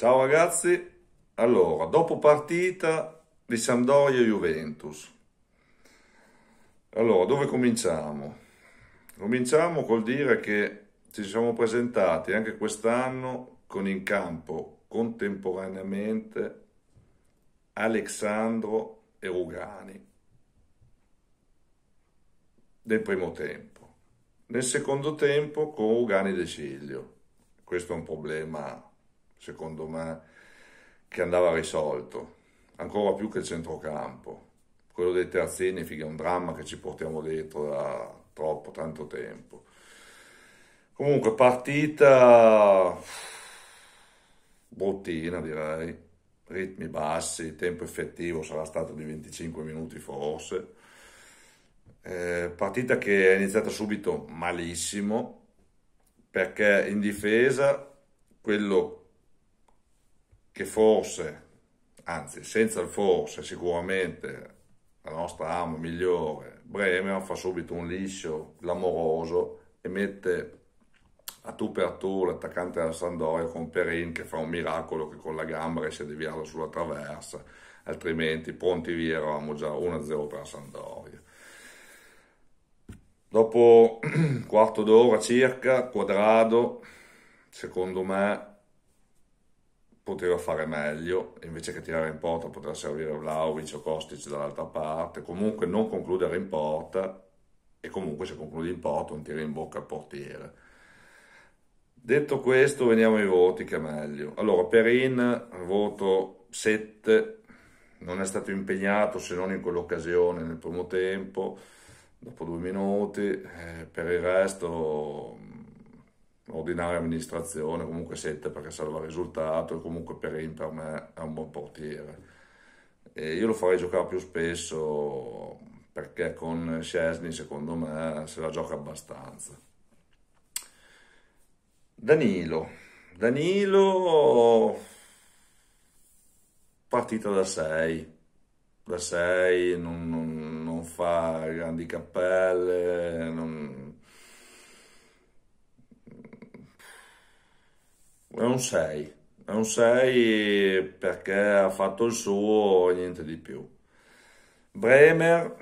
Ciao ragazzi, allora, dopo partita di Sampdoria Juventus. Allora, dove cominciamo? Cominciamo col dire che ci siamo presentati anche quest'anno con in campo contemporaneamente Alexandro e Rugani del primo tempo. Nel secondo tempo con Rugani De Ciglio. Questo è un problema secondo me, che andava risolto, ancora più che il centrocampo. Quello dei terzini figa, è un dramma che ci portiamo dentro da troppo, tanto tempo. Comunque, partita bruttina direi, ritmi bassi, tempo effettivo sarà stato di 25 minuti forse. Eh, partita che è iniziata subito malissimo perché in difesa quello che forse, anzi senza il forse sicuramente, la nostra arma migliore, Bremer, fa subito un liscio clamoroso e mette a tu per tu l'attaccante della Sandoria con Perin che fa un miracolo che con la gamba riesce a deviarlo sulla traversa, altrimenti pronti via eravamo già 1-0 per la Sandoria. Dopo un quarto d'ora circa, Quadrado, secondo me, poteva fare meglio, invece che tirare in porta poteva servire Vlaovic o Kostic dall'altra parte, comunque non concludere in porta e comunque se concludi in porta un tiro in bocca al portiere. Detto questo veniamo ai voti che è meglio. Allora Perin voto 7, non è stato impegnato se non in quell'occasione nel primo tempo, dopo due minuti, eh, per il resto ordinaria amministrazione, comunque 7 perché salva il risultato e comunque Perin per me è un buon portiere. E io lo farei giocare più spesso perché con Scesni secondo me se la gioca abbastanza. Danilo, Danilo partita da 6, da 6 non, non, non fa grandi cappelle, non, È un 6, è un 6 perché ha fatto il suo, niente di più. Bremer,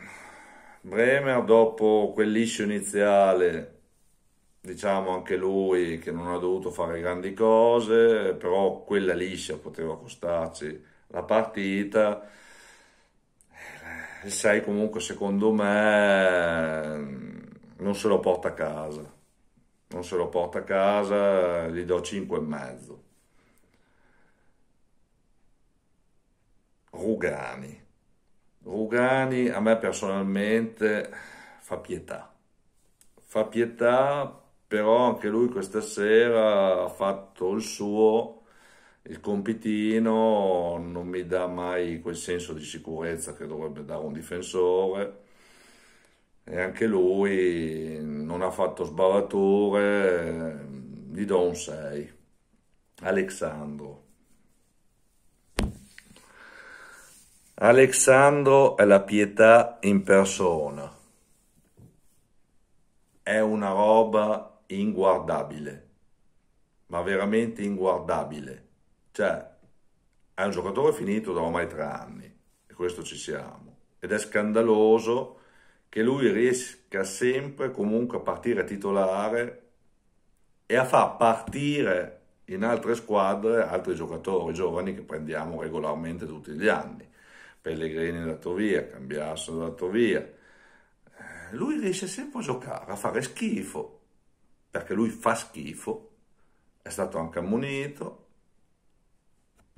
Bremer dopo quel liscio iniziale, diciamo anche lui che non ha dovuto fare grandi cose, però quella liscia poteva costarci la partita. Il 6 comunque secondo me non se lo porta a casa non se lo porta a casa, gli do e mezzo. Rugani. Rugani a me personalmente fa pietà. Fa pietà, però anche lui questa sera ha fatto il suo, il compitino, non mi dà mai quel senso di sicurezza che dovrebbe dare un difensore e anche lui non ha fatto sbavature, gli do un 6. Alexandro. Alexandro è la pietà in persona. È una roba inguardabile, ma veramente inguardabile. Cioè, è un giocatore finito da ormai tre anni, e questo ci siamo. Ed è scandaloso che lui riesca sempre comunque a partire titolare e a far partire in altre squadre altri giocatori giovani che prendiamo regolarmente tutti gli anni. Pellegrini è andato via, Cambiasso è andato via. Eh, lui riesce sempre a giocare, a fare schifo, perché lui fa schifo, è stato anche ammonito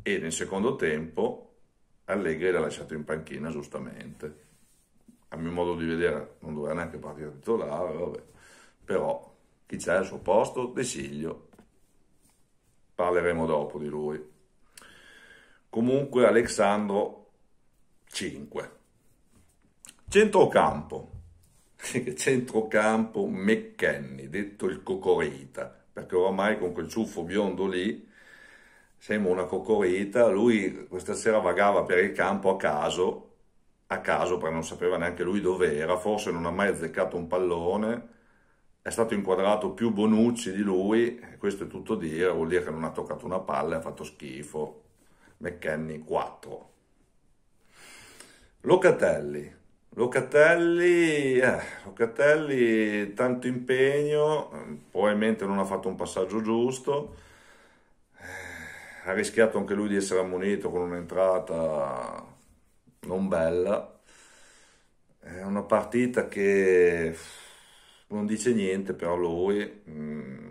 e nel secondo tempo Allegri l'ha lasciato in panchina giustamente a mio modo di vedere non doveva neanche partire titolare, vabbè. però chi c'è al suo posto? De Siglio. Parleremo dopo di lui. Comunque Alexandro 5. Centrocampo. Centrocampo McKenny, detto il Cocorita, perché ormai con quel ciuffo biondo lì sembra una cocorita, lui questa sera vagava per il campo a caso a caso perché non sapeva neanche lui dove era, forse non ha mai azzeccato un pallone, è stato inquadrato più Bonucci di lui, questo è tutto dire, vuol dire che non ha toccato una palla e ha fatto schifo. McKenny 4. Locatelli, Locatelli, eh, Locatelli tanto impegno, probabilmente non ha fatto un passaggio giusto, eh, ha rischiato anche lui di essere ammonito con un'entrata non bella. È una partita che non dice niente, però lui mm,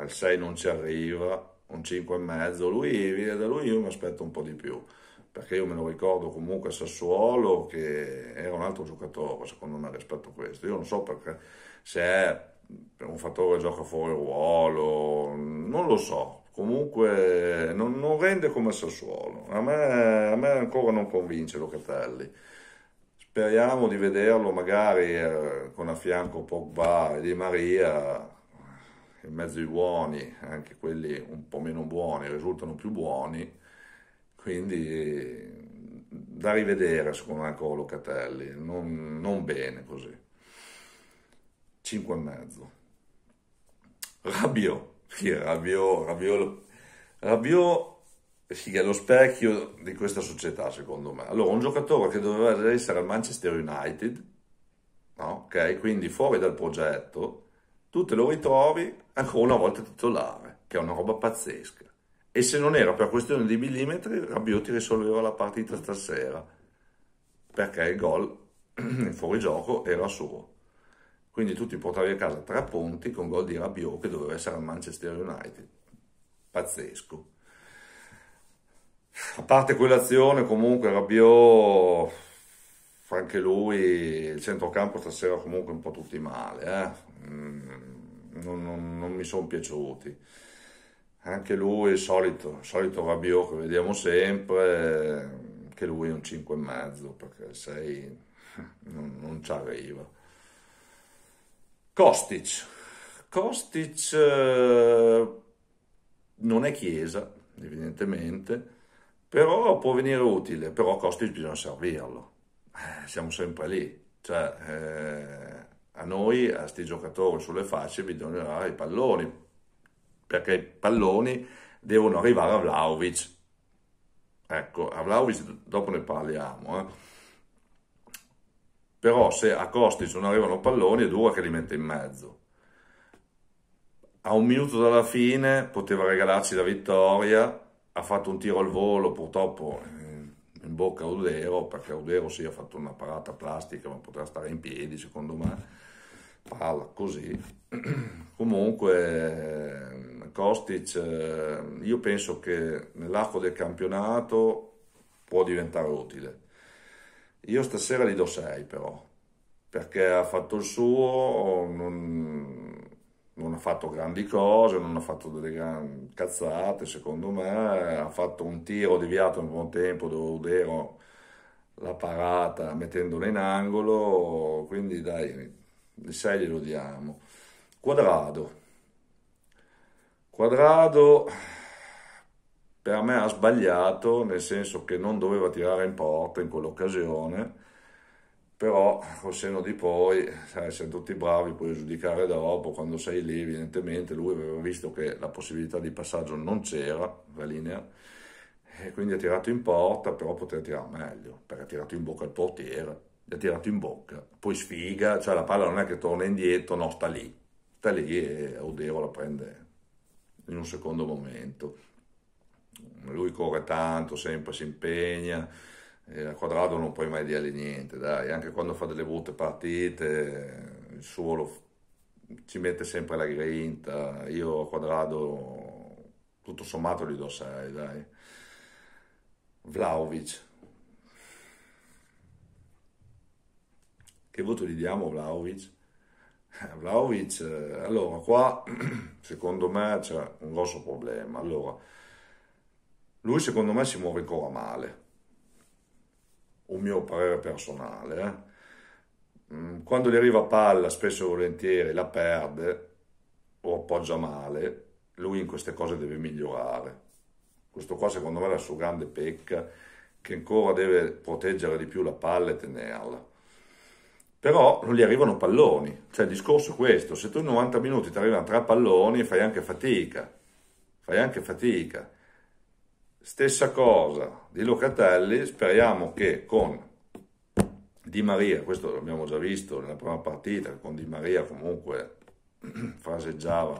al 6 non ci arriva, un 5 e mezzo. Lui, da lui io mi aspetto un po' di più, perché io me lo ricordo comunque Sassuolo che era un altro giocatore, secondo me, rispetto a questo. Io non so perché, se è un fattore che gioca fuori ruolo, non lo so, comunque non, non, rende come Sassuolo. A me, a me ancora non convince Locatelli. Speriamo di vederlo magari eh, con a fianco Pogba e Di Maria in mezzo ai buoni, anche quelli un po' meno buoni, risultano più buoni, quindi da rivedere secondo me ancora Locatelli, non, non bene così. 5 e mezzo. Rabiot perché Rabiot, Rabiot, Rabiot sì, è lo specchio di questa società, secondo me. Allora, un giocatore che doveva essere al Manchester United, no? okay? quindi fuori dal progetto, tu te lo ritrovi ancora una volta titolare, che è una roba pazzesca. E se non era per questione di millimetri, Rabiot ti risolveva la partita stasera, perché il gol in fuorigioco era suo. Quindi tutti ti portavi a casa tre punti con gol di Rabiot che doveva essere al Manchester United. Pazzesco. A parte quell'azione comunque Rabiot, anche lui, il centrocampo stasera comunque un po' tutti male. Eh? Mm, non, non, non, mi sono piaciuti. Anche lui, il solito, il solito Rabiot che vediamo sempre, anche lui è un 5,5 perché il 6 non, non ci arriva. Kostic. Kostic eh, non è Chiesa, evidentemente, però può venire utile, però Kostic bisogna servirlo. Eh, siamo sempre lì. Cioè, eh, a noi, a questi giocatori sulle facce, bisogna dare i palloni, perché i palloni devono arrivare a Vlaovic. Ecco, a Vlaovic dopo ne parliamo. Eh però se a Kostic non arrivano palloni è dura che li mette in mezzo. A un minuto dalla fine poteva regalarci la vittoria, ha fatto un tiro al volo purtroppo eh, in bocca a Udero, perché Udero sì ha fatto una parata plastica ma poteva stare in piedi secondo me, parla così. Comunque Kostic eh, io penso che nell'arco del campionato può diventare utile io stasera gli do 6 però, perché ha fatto il suo, non, non ha fatto grandi cose, non ha fatto delle grandi cazzate secondo me, ha fatto un tiro deviato in buon tempo dove Udero la parata mettendola in angolo, quindi dai, il 6 glielo diamo. Quadrado. Quadrado per me ha sbagliato nel senso che non doveva tirare in porta in quell'occasione, però col seno di poi, sai, siamo tutti bravi, puoi giudicare dopo, quando sei lì evidentemente lui aveva visto che la possibilità di passaggio non c'era, la linea, e quindi ha tirato in porta, però poteva tirare meglio, perché ha tirato in bocca il portiere, gli ha tirato in bocca, poi sfiga, cioè la palla non è che torna indietro, no, sta lì, sta lì e Odero la prende in un secondo momento lui corre tanto, sempre si impegna, a Quadrado non puoi mai dirgli niente, dai, anche quando fa delle brutte partite, il suo lo, ci mette sempre la grinta, io a Quadrado tutto sommato gli do 6, dai. Vlaovic. Che voto gli diamo Vlaovic? Eh, Vlaovic, eh, allora qua secondo me c'è un grosso problema. Allora, lui secondo me si muove ancora male, un mio parere personale. Eh? Mm, quando gli arriva palla, spesso e volentieri la perde o appoggia male, lui in queste cose deve migliorare. Questo qua secondo me è la sua grande pecca, che ancora deve proteggere di più la palla e tenerla. Però non gli arrivano palloni, cioè il discorso è questo, se tu in 90 minuti ti arrivano tre palloni fai anche fatica, fai anche fatica Stessa cosa di Locatelli, speriamo che con Di Maria, questo l'abbiamo già visto nella prima partita, con Di Maria comunque fraseggiava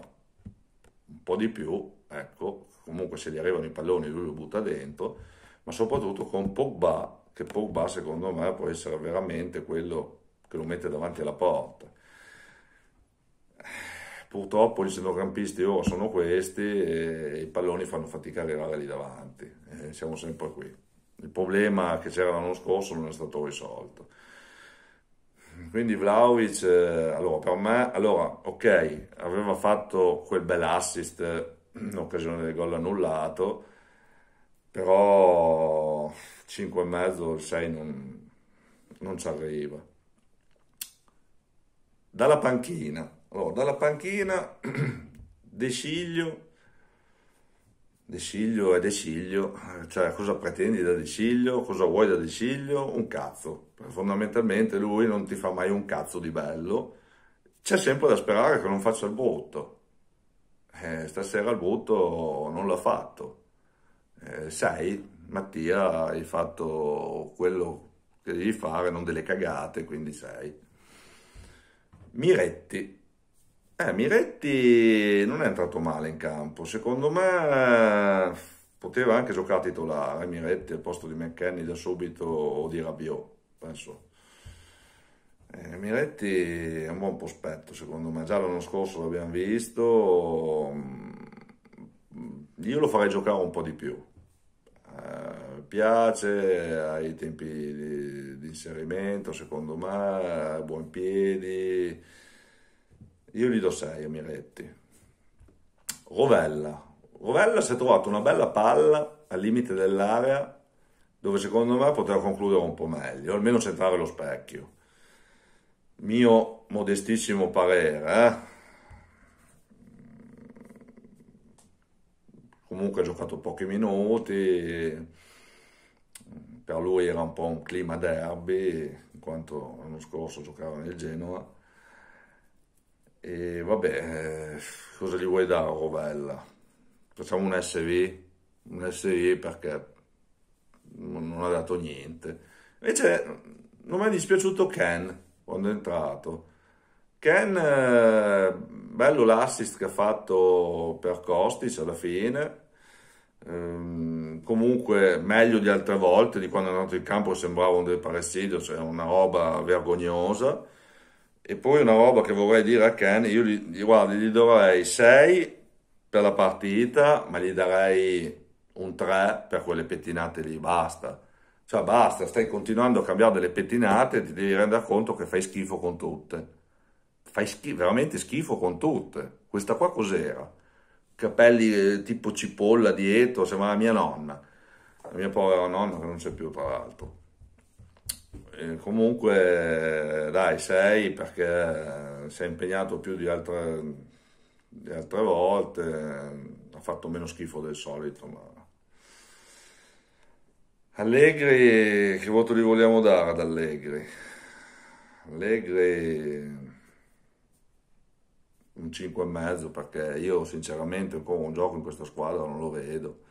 un po' di più, ecco, comunque se gli arrivano i palloni lui lo butta dentro, ma soprattutto con Pogba, che Pogba secondo me può essere veramente quello che lo mette davanti alla porta. Purtroppo gli centrocampisti ora oh, sono questi e i palloni fanno fatica a arrivare lì davanti. E eh, siamo sempre qui. Il problema che c'era l'anno scorso non è stato risolto. Quindi Vlaovic, eh, allora per me, allora, ok, aveva fatto quel bel assist in occasione del gol annullato, però 5,5 il 6 non, non ci arriva. Dalla panchina, allora, dalla panchina De Sciglio, De Sciglio è De Sciglio, eh, cioè cosa pretendi da De Sciglio, cosa vuoi da De Sciglio? Un cazzo, fondamentalmente lui non ti fa mai un cazzo di bello, c'è sempre da sperare che non faccia il brutto, eh, stasera il brutto non l'ha fatto, eh, sai, Mattia hai fatto quello che devi fare, non delle cagate, quindi sei. Miretti, eh, Miretti non è entrato male in campo, secondo me poteva anche giocare titolare eh, Miretti al posto di McKenny da subito o di Rabiot, penso. Eh, Miretti è un buon prospetto secondo me, già l'anno scorso l'abbiamo visto, mm, io lo farei giocare un po' di più, eh, piace, ha i tempi di, di inserimento secondo me, buon piedi io gli do 6 a Miretti. Rovella. Rovella si è trovato una bella palla al limite dell'area dove secondo me poteva concludere un po' meglio, almeno centrare lo specchio. Mio modestissimo parere, eh? comunque ha giocato pochi minuti, per lui era un po' un clima derby, in quanto l'anno scorso giocava nel Genoa e vabbè, eh, cosa gli vuoi dare a oh Rovella? Facciamo un SV? Un SV perché non ha dato niente. Invece non mi è dispiaciuto Ken quando è entrato. Ken, eh, bello l'assist che ha fatto per Costis alla fine. Ehm, comunque meglio di altre volte di quando è andato in campo sembrava un del parecido, cioè una roba vergognosa e poi una roba che vorrei dire a Ken, io gli, guardi, gli dovrei 6 per la partita, ma gli darei un 3 per quelle pettinate lì, basta. Cioè basta, stai continuando a cambiare delle pettinate e ti devi rendere conto che fai schifo con tutte. Fai schif- veramente schifo con tutte. Questa qua cos'era? Capelli eh, tipo cipolla dietro, sembra la mia nonna. La mia povera nonna che non c'è più tra l'altro. Eh, comunque dai, sei perché si è impegnato più di altre, di altre volte, ha fatto meno schifo del solito, ma... Allegri, che voto gli vogliamo dare ad Allegri? Allegri un 5 e mezzo perché io sinceramente ancora un gioco in questa squadra non lo vedo.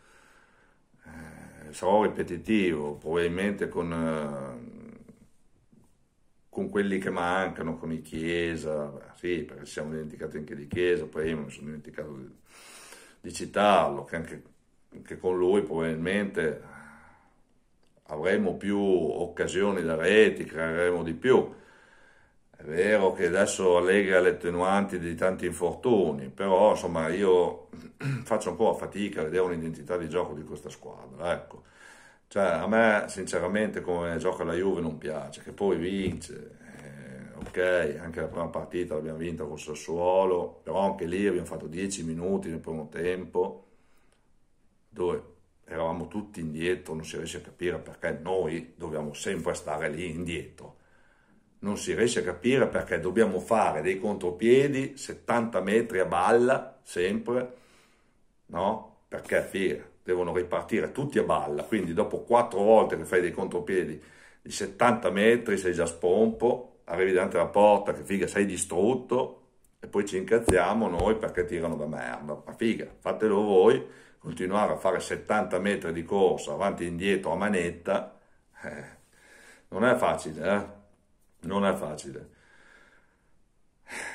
Eh, sarò ripetitivo, probabilmente con... Eh, con quelli che mancano, con i Chiesa, sì, perché ci siamo dimenticati anche di Chiesa, prima mi sono dimenticato di, di citarlo, che anche, anche con lui probabilmente avremo più occasioni da reti, creeremo di più. È vero che adesso allegra le attenuanti di tanti infortuni, però insomma io faccio ancora fatica a vedere un'identità di gioco di questa squadra. Ecco. Cioè, a me sinceramente come gioca la Juve non piace, che poi vince, eh, ok, anche la prima partita l'abbiamo vinta con Sassuolo, però anche lì abbiamo fatto 10 minuti nel primo tempo, dove eravamo tutti indietro, non si riesce a capire perché noi dobbiamo sempre stare lì indietro. Non si riesce a capire perché dobbiamo fare dei contropiedi 70 metri a balla sempre, no? Perché fira devono ripartire tutti a balla, quindi dopo quattro volte che fai dei contropiedi di 70 metri sei già spompo, arrivi davanti alla porta che figa sei distrutto e poi ci incazziamo noi perché tirano da merda, ma figa fatelo voi, continuare a fare 70 metri di corsa avanti e indietro a manetta eh, non è facile, eh? non è facile.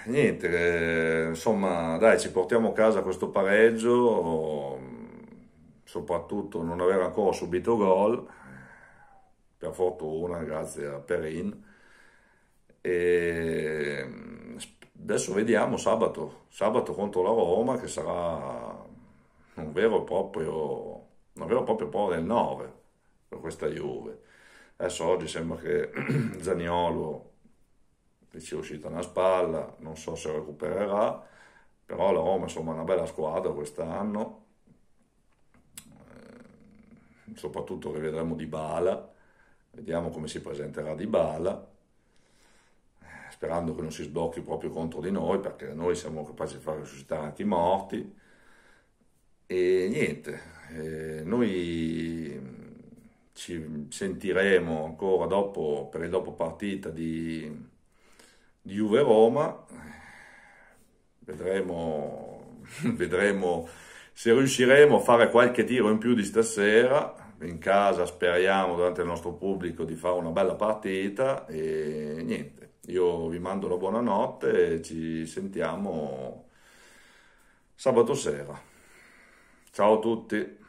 Niente, eh, insomma, dai, ci portiamo a casa questo pareggio soprattutto non aveva ancora subito gol, per fortuna, grazie a Perin. E mm, adesso vediamo sabato, sabato contro la Roma che sarà un vero e proprio, un vero e proprio prova del 9 per questa Juve. Adesso oggi sembra che Zaniolo gli sia uscita una spalla, non so se recupererà, però la Roma insomma è una bella squadra quest'anno soprattutto rivedremo Di Bala, vediamo come si presenterà Di Bala, eh, sperando che non si sblocchi proprio contro di noi, perché noi siamo capaci di far risuscitare anche i morti. E niente, eh, noi mm, ci sentiremo ancora dopo, per il dopo partita di, di Juve-Roma, vedremo, vedremo se riusciremo a fare qualche tiro in più di stasera, in casa speriamo durante il nostro pubblico di fare una bella partita e niente, io vi mando la buonanotte e ci sentiamo sabato sera. Ciao a tutti!